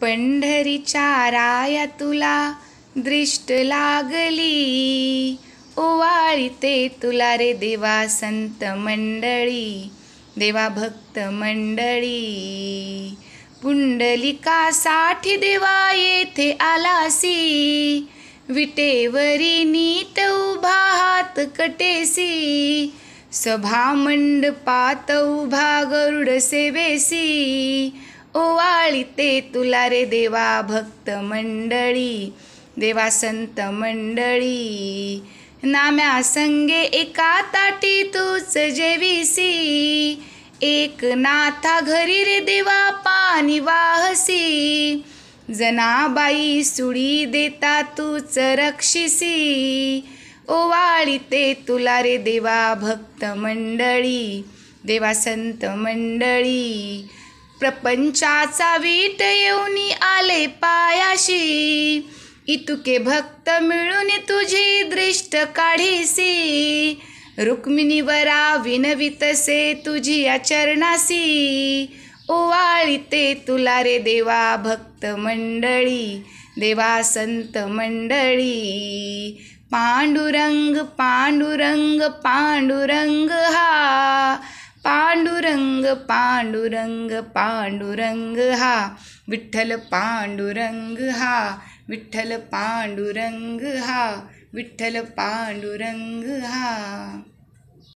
पंढरीच्या राया तुला दृष्ट लागली ते तुला रे देवा संत मंडळी देवा भक्त मंडळी पुंडलिकासाठी देवा येथे आलासी विटेवरी नीत उभा हात कटेसी सभा मंडपात उभा गरुड सेवेसी ते तुला रे देवा भक्त मंडळी देवा संत मंडळी नाम्या संगे एका ताटी तूच जेविसी एक नाथा घरी रे देवा पाणी वाहसी जनाबाई सुडी देता तूच ओवाळी ते तुला रे देवा भक्त मंडळी देवा संत मंडळी प्रपंचाचा वीट येऊन आले पायाशी इतुके भक्त मिळून तुझी दृष्ट काढीसी रुक्मिणीवरा विनवितसे तुझी ओवाळी ओवाळीते तुला रे देवा भक्त मंडळी देवा संत मंडळी पांडुरंग पांडुरंग पांडुरंग हा पांडुरंग पांडुरंग पांडुरंग हा विठ्ठल पांडुरंग हा विठ्ठल पांडुरंग हा विठ्ठल पांडुरंग हा